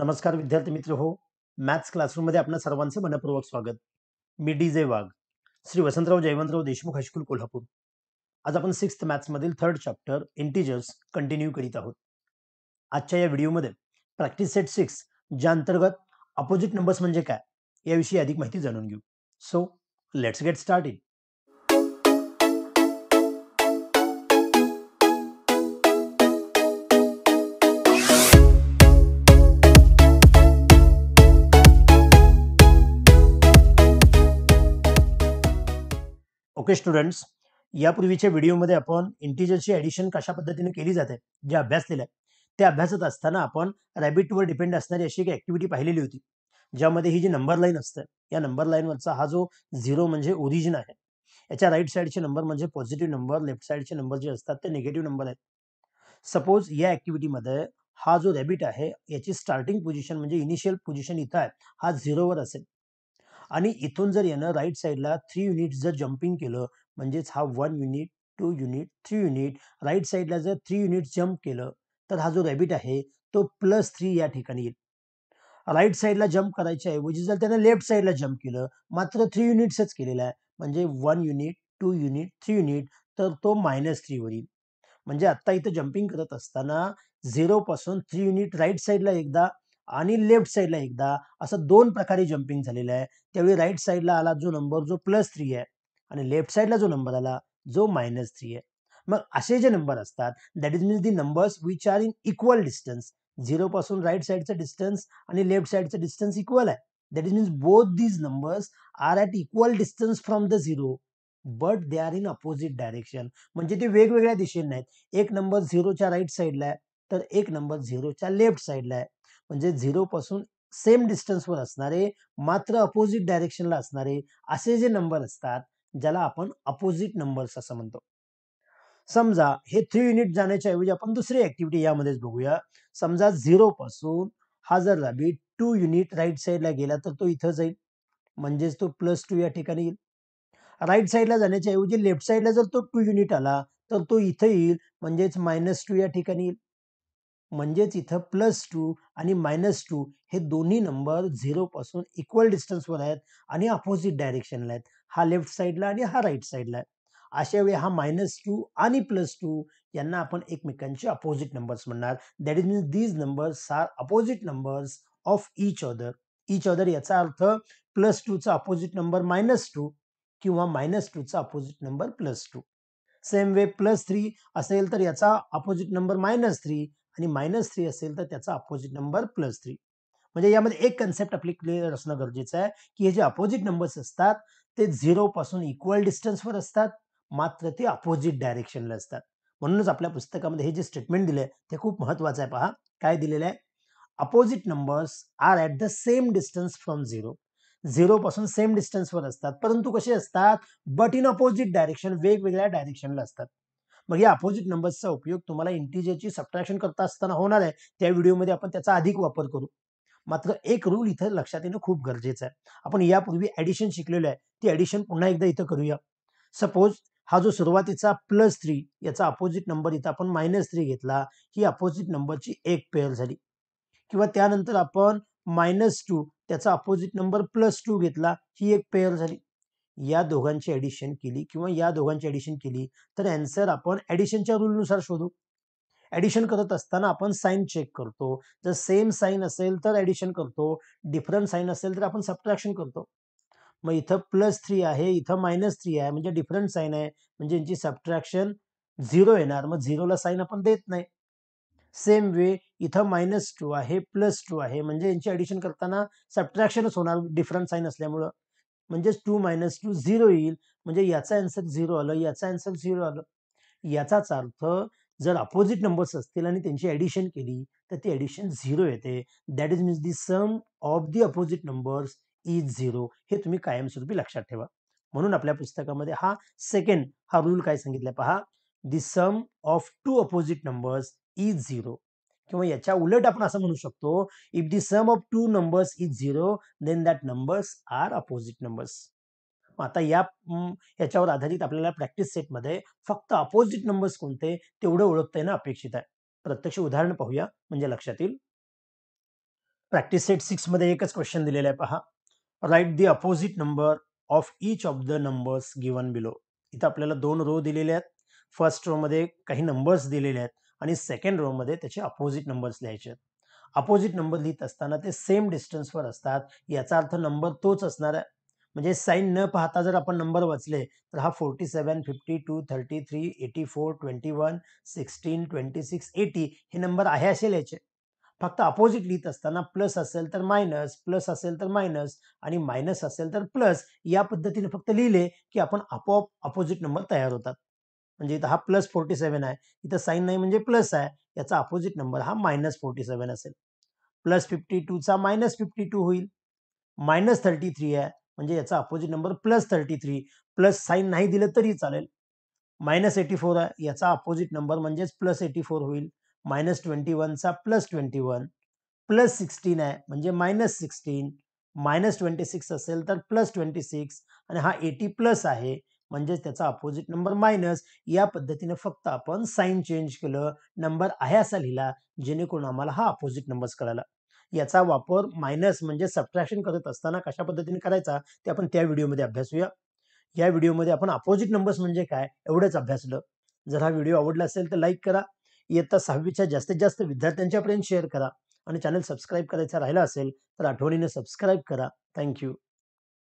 नमस्कार विद्यार्थी मित्र हो मॅथ्स क्लासरूममध्ये आपलं सर्वांचं मनपूर्वक स्वागत मी D J Wagh Shri Vasantrao Jaywantrao Deshmukh high school Kolhapur आज आपण सिक्स्थ मॅथ्समधील थर्ड चॅप्टर इंटीजर्स कंटिन्यू करीत आहोत आजच्या या व्हिडिओमध्ये प्रॅक्टिस सेट सिक्स ज्या अंतर्गत अपोजिट नंबर्स म्हणजे काय याविषयी अधिक माहिती जाणून घेऊ so let's get started okay students यापूर्वीच्या व्हिडिओमध्ये आपण इंटिजरची ॲडिशन कशा पद्धतीने केली जाते जे अभ्यास केला आहे त्या अभ्यासात असताना आपण रॅबिटवर डिपेंड असणारी अशी एक ॲक्टिव्हिटी पाहिलेली होती ज्यामध्ये ही जी नंबर लाईन असते या नंबर लाईनवरचा हा जो झिरो म्हणजे ओरिजिन आहे याच्या राईट साईडचे नंबर म्हणजे पॉझिटिव्ह नंबर लेफ्ट साईडचे नंबर जे असतात ते निगेटिव्ह नंबर आहेत सपोज या ॲक्टिव्हिटीमध्ये हा जो रॅबिट आहे याची स्टार्टिंग पोझिशन म्हणजे इनिशियल पोझिशन इथं आहे हा झिरोवर असेल आणि इथून जर यानं राईट साईडला थ्री युनिट जर जम्पिंग केलं म्हणजेच हा one unit two unit three unit right साईडला जर थ्री युनिट जम्प केलं तर हा जो रॅबिट आहे तो प्लस थ्री या ठिकाणी येईल राईट साईडला जम्प करायच्या ऐवजी जर त्यानं लेफ्ट साईडला जम्प केलं मात्र थ्री युनिट्सच केलेलं आहे म्हणजे one unit two unit three unit तर तो मायनस थ्रीवर येईल म्हणजे आत्ता इथं जम्पिंग करत असताना झिरोपासून थ्री युनिट राईट साईडला एकदा आणि लेफ्ट साईडला एकदा असं दोन प्रकारे जम्पिंग झालेलं आहे त्यावेळी राईट साईडला आला जो नंबर जो प्लस थ्री आहे आणि लेफ्ट साईडला जो नंबर आला जो मायनस थ्री आहे मग असे जे नंबर असतात that is means the numbers which are in equal distance zero पासून राईट साईडचं डिस्टन्स आणि लेफ्ट साईडचं डिस्टन्स इक्वल आहे that is means both these numbers are at equal distance from the zero but they are in opposite direction म्हणजे ते वेगवेगळ्या दिशेने आहेत एक नंबर झिरोच्या राईट साईडला आहे तर एक नंबर झिरोच्या लेफ्ट साईडला आहे म्हणजे झिरोपासून सेम डिस्टन्सवर असणारे मात्र अपोजिट डायरेक्शनला असणारे असे जे नंबर असतात ज्याला आपण अपोजिट नंबर्स असं म्हणतो समजा हे थ्री युनिट जाण्याच्या ऐवजी आपण दुसरी ऍक्टिव्हिटी यामध्येच बघूया समजा झिरो पासून हा जर लाभी टू युनिट राईट साईडला गेला तर तो इथं जाईल म्हणजेच तो प्लस टू या ठिकाणी येईल राईट साईडला जाण्याच्या ऐवजी लेफ्ट साईडला जर तो टू युनिट आला तर तो इथं येईल म्हणजेच मायनस टू या ठिकाणी येईल म्हणजेच इथं प्लस टू आणि मायनस टू हे दोन्ही नंबर झिरोपासून इक्वल डिस्टन्सवर आहेत आणि अपोजिट डायरेक्शनला आहेत हा लेफ्ट साईडला आणि हा राईट साईडला आहे अशा वेळी हा मायनस टू आणि प्लस टू यांना आपण एकमेकांचे अपोजिट नंबर्स म्हणणार that is means these numbers are opposite numbers of each other each other याचा अर्थ प्लस टूचा अपोजिट नंबर मायनस टू किंवा मायनस टूचा opposite number plus two same way plus three असेल तर याचा अपोजिट नंबर मायनस थ्री आणि minus three असेल तर त्याचा अपोजिट नंबर प्लस थ्री म्हणजे यामध्ये एक कन्सेप्ट आपली क्लिअर असणं गरजेचं आहे की हे जे अपोजिट नंबर्स असतात ते झिरोपासून पासून इक्वल डिस्टन्सवर असतात मात्र ते अपोजिट डायरेक्शनला असतात म्हणूनच आपल्या पुस्तकामध्ये हे जे स्टेटमेंट दिले ते खूप महत्वाचं आहे पहा काय दिलेलं आहे opposite numbers are at the same distance from zero झिरोपासून पासून सेम डिस्टन्सवर असतात परंतु कसे असतात बट इन अपोजिट डायरेक्शन वेगवेगळ्या डायरेक्शनला असतात मग या अपोजिट नंबर्सचा उपयोग तुम्हाला इंटीजरची सबट्रॅक्शन करता असताना होणार आहे त्या व्हिडिओमध्ये आपण त्याचा अधिक वापर करू मात्र एक रूल इथं लक्षात येणं खूप गरजेचं आहे आपण यापूर्वी ॲडिशन शिकलेलं आहे ती ॲडिशन पुन्हा एकदा इथं करूया सपोज हा जो सुरुवातीचा प्लस थ्री याचा अपोजिट नंबर इथं आपण मायनस थ्री घेतला ही अपोजिट नंबरची एक पेअर झाली किंवा त्यानंतर आपण मायनस टू त्याचा अपोजिट नंबर प्लस टू घेतला ही एक पेअर झाली या दोघांची ॲडिशन केली किंवा या दोघांची ॲडिशन केली तर ॲन्सर आपण ॲडिशनच्या रूलनुसार शोधू ॲडिशन करत असताना आपण साईन चेक करतो जर सेम साईन असेल तर ऍडिशन करतो डिफरंट साईन असेल तर आपण सबट्रॅक्शन करतो मग इथं प्लस थ्री आहे इथं मायनस थ्री आहे म्हणजे डिफरंट साईन आहे म्हणजे यांची सबट्रॅक्शन झिरो येणार मग झिरोला साईन आपण देत नाही सेम वे इथं मायनस टू आहे प्लस टू आहे म्हणजे यांची ॲडिशन करताना सबट्रॅक्शनच होणार डिफरंट साईन असल्यामुळं म्हणजेच टू मायनस टू झिरो येईल म्हणजे याचा आन्सर झिरो आलं याचा आन्सर झिरो आलं याचाच अर्थ जर अपोजिट नंबर्स असतील आणि त्यांची ॲडिशन केली तर ती ॲडिशन झिरो येते that is means the sum of the opposite numbers is zero हे तुम्ही कायमस्वरूपी लक्षात ठेवा म्हणून आपल्या पुस्तकामध्ये हा सेकंड हा रूल काय सांगितला पहा the sum of two opposite numbers is zero किंवा याच्या उलट आपण असं म्हणू शकतो if the sum of two numbers is zero then that numbers are opposite numbers आता या याच्यावर आधारित आपल्याला प्रॅक्टिस सेटमध्ये फक्त अपोजिट नंबर्स कोणते तेवढे ओळखता येणं अपेक्षित आहे प्रत्यक्ष उदाहरण पाहूया म्हणजे लक्षात येईल प्रॅक्टिस सेट सिक्स मध्ये एकच क्वेश्चन दिलेला आहे पहा write the opposite number of each of the numbers given below इथं आपल्याला दोन रो दिलेले आहेत फर्स्ट रो मध्ये काही नंबर्स दिलेले आहेत आणि सेकंड मध्ये त्याचे अपोजिट नंबर्स लिहायचे अपोजिट नंबर लिहित असताना ते सेम डिस्टन्सवर असतात याचा अर्थ नंबर तोच असणार आहे म्हणजे साईन न पाहता जर आपण नंबर वाचले तर हा forty seven fifty two thirty three eighty four twenty one sixteen twenty six eighty हे नंबर आहे असे लिहायचे फक्त अपोजिट लिहित असताना प्लस असेल तर मायनस प्लस असेल तर मायनस आणि मायनस असेल तर प्लस या पद्धतीने फक्त लिहिले की आपण आपोआप अपोजिट नंबर तयार होतात म्हणजे इथं हा प्लस फोर्टी सेव्हन आहे इथं साईन नाही म्हणजे प्लस आहे याचा अपोजिट नंबर हा मायनस फोर्टी सेव्हन असेल प्लस फिफ्टी टूचा मायनस फिफ्टी टू होईल मायनस थर्टी थ्री आहे म्हणजे याचा opposite number plus thirty three plus sign नाही दिलं तरी चालेल मायनस एटी फोर आहे याचा अपोजिट नंबर म्हणजेच प्लस एटी फोर होईल मायनस ट्वेंटी वनचा plus twenty one plus sixteen आहे म्हणजे minus sixteen minus twenty six असेल तर प्लस ट्वेंटी सिक्स आणि हा एटी प्लस आहे म्हणजेच त्याचा अपोजिट नंबर मायनस या पद्धतीने फक्त आपण साईन चेंज केलं नंबर आहे असा लिहिला जेणेकरून आम्हाला हा अपोजिट नंबर्स कळाला याचा वापर मायनस म्हणजे सबट्रॅक्शन करत असताना कशा पद्धतीने करायचा ते आपण त्या व्हिडिओमध्ये अभ्यासूया या व्हिडिओमध्ये आपण अपोजिट नंबर्स म्हणजे काय एवढंच अभ्यासलं जर हा व्हिडिओ आवडला असेल तर लाईक करा इयत्ता सहावीच्या जास्तीत जास्त विद्यार्थ्यांच्यापर्यंत शेअर करा आणि चॅनल सबस्क्राईब करायचा राहिला असेल तर आठवणीने सबस्क्राईब करा थँक्यू